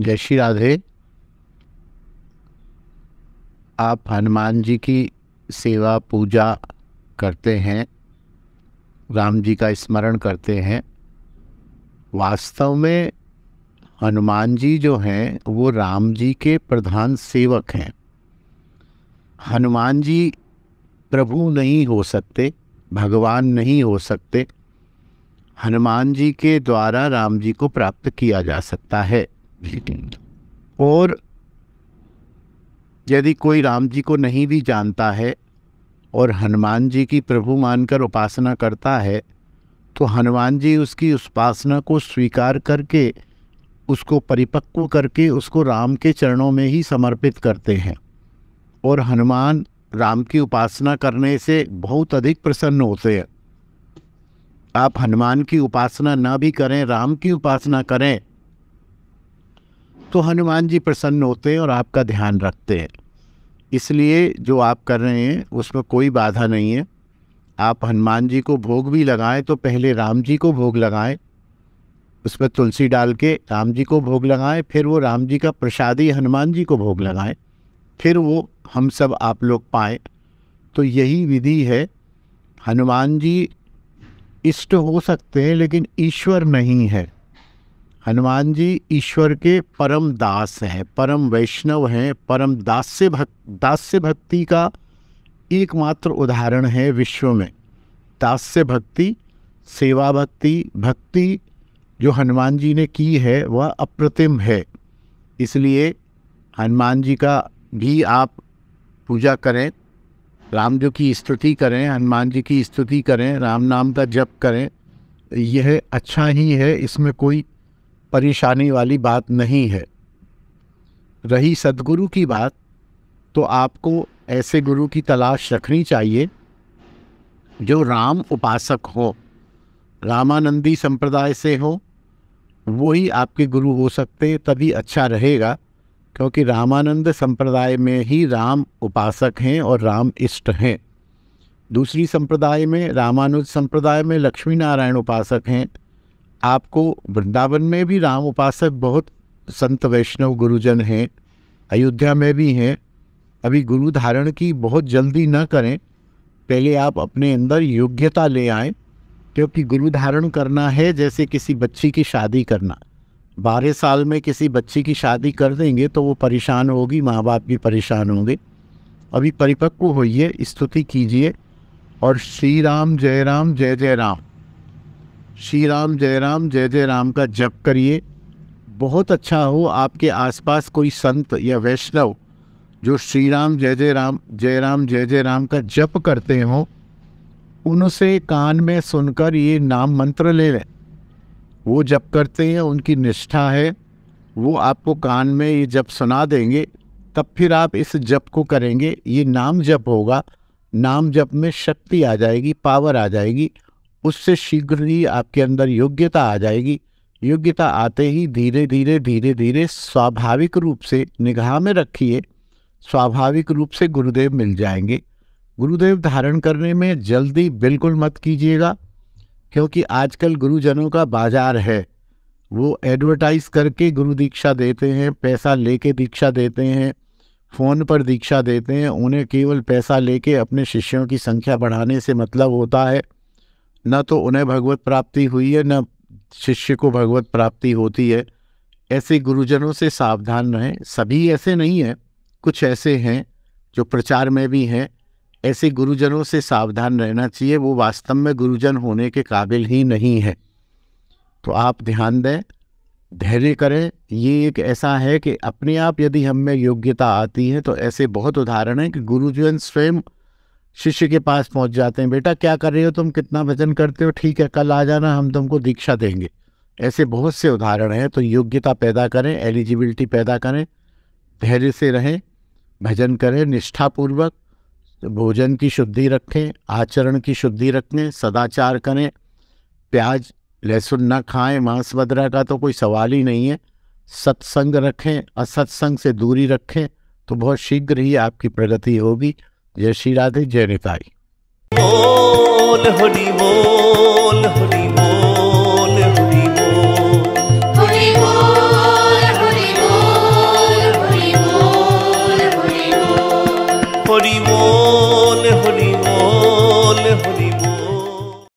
जय श्री राधे आप हनुमान जी की सेवा पूजा करते हैं राम जी का स्मरण करते हैं वास्तव में हनुमान जी जो हैं वो राम जी के प्रधान सेवक हैं हनुमान जी प्रभु नहीं हो सकते भगवान नहीं हो सकते हनुमान जी के द्वारा राम जी को प्राप्त किया जा सकता है और यदि कोई राम जी को नहीं भी जानता है और हनुमान जी की प्रभु मानकर उपासना करता है तो हनुमान जी उसकी उपासना को स्वीकार करके उसको परिपक्व करके उसको राम के चरणों में ही समर्पित करते हैं और हनुमान राम की उपासना करने से बहुत अधिक प्रसन्न होते हैं आप हनुमान की उपासना ना भी करें राम की उपासना करें तो हनुमान जी प्रसन्न होते हैं और आपका ध्यान रखते हैं इसलिए जो आप कर रहे हैं उसमें कोई बाधा नहीं है आप हनुमान जी को भोग भी लगाएं तो पहले राम जी को भोग लगाएं उसमें तुलसी डाल के राम जी को भोग लगाएं फिर वो राम जी का प्रसाद ही हनुमान जी को भोग लगाएं फिर वो हम सब आप लोग पाएं तो यही विधि है हनुमान जी इष्ट हो सकते हैं लेकिन ईश्वर नहीं है हनुमान जी ईश्वर के परम दास हैं परम वैष्णव हैं परम दास्य भक्त दास्य भक्ति का एकमात्र उदाहरण है विश्व में दास्य भक्ति सेवा भक्ति भक्ति जो हनुमान जी ने की है वह अप्रतिम है इसलिए हनुमान जी का भी आप पूजा करें राम जी की स्तुति करें हनुमान जी की स्तुति करें राम नाम का जप करें यह अच्छा ही है इसमें कोई परेशानी वाली बात नहीं है रही सदगुरु की बात तो आपको ऐसे गुरु की तलाश रखनी चाहिए जो राम उपासक हो रामानंदी संप्रदाय से हो वो ही आपके गुरु हो सकते तभी अच्छा रहेगा क्योंकि रामानंद संप्रदाय में ही राम उपासक हैं और राम इष्ट हैं दूसरी संप्रदाय में रामानुज संप्रदाय में लक्ष्मी नारायण उपासक हैं आपको वृंदावन में भी राम उपासक बहुत संत वैष्णव गुरुजन हैं अयोध्या में भी हैं अभी गुरु धारण की बहुत जल्दी ना करें पहले आप अपने अंदर योग्यता ले आए क्योंकि गुरु धारण करना है जैसे किसी बच्ची की शादी करना बारह साल में किसी बच्ची की शादी कर देंगे तो वो परेशान होगी माँ बाप भी परेशान होंगे अभी परिपक्व होइए स्तुति कीजिए और श्री राम जय राम जय जय राम श्री राम जय राम जय जय राम का जप करिए बहुत अच्छा हो आपके आसपास कोई संत या वैष्णव जो श्री राम जय जय राम जय राम जय जय राम का जप करते हों उनसे कान में सुनकर ये नाम मंत्र ले लें वो जप करते हैं उनकी निष्ठा है वो आपको कान में ये जप सुना देंगे तब फिर आप इस जप को करेंगे ये नाम जप होगा नाम जप में शक्ति आ जाएगी पावर आ जाएगी उससे शीघ्र ही आपके अंदर योग्यता आ जाएगी योग्यता आते ही धीरे धीरे धीरे धीरे स्वाभाविक रूप से निगाह में रखिए स्वाभाविक रूप से गुरुदेव मिल जाएंगे गुरुदेव धारण करने में जल्दी बिल्कुल मत कीजिएगा क्योंकि आजकल गुरुजनों का बाजार है वो एडवर्टाइज करके गुरु दीक्षा देते हैं पैसा लेके दीक्षा देते हैं फ़ोन पर दीक्षा देते हैं उन्हें केवल पैसा लेके अपने शिष्यों की संख्या बढ़ाने से मतलब होता है ना तो उन्हें भगवत प्राप्ति हुई है ना शिष्य को भगवत प्राप्ति होती है ऐसे गुरुजनों से सावधान रहें सभी ऐसे नहीं हैं कुछ ऐसे हैं जो प्रचार में भी हैं ऐसे गुरुजनों से सावधान रहना चाहिए वो वास्तव में गुरुजन होने के काबिल ही नहीं है तो आप ध्यान दें धैर्य करें ये एक ऐसा है कि अपने आप यदि हम में योग्यता आती है तो ऐसे बहुत उदाहरण हैं कि गुरुजन स्वयं शिष्य के पास पहुंच जाते हैं बेटा क्या कर रहे हो तुम कितना वजन करते हो ठीक है कल आ जाना हम तुमको दीक्षा देंगे ऐसे बहुत से उदाहरण हैं तो योग्यता पैदा करें एलिजिबिलिटी पैदा करें धैर्य से रहें भजन करें निष्ठापूर्वक भोजन की शुद्धि रखें आचरण की शुद्धि रखें सदाचार करें प्याज लहसुन ना खाएं मांस वगैरह का तो कोई सवाल ही नहीं है सत्संग रखें असत्संग से दूरी रखें तो बहुत शीघ्र ही आपकी प्रगति होगी जय श्री राधे जय बोल हरि बोल हरि बोल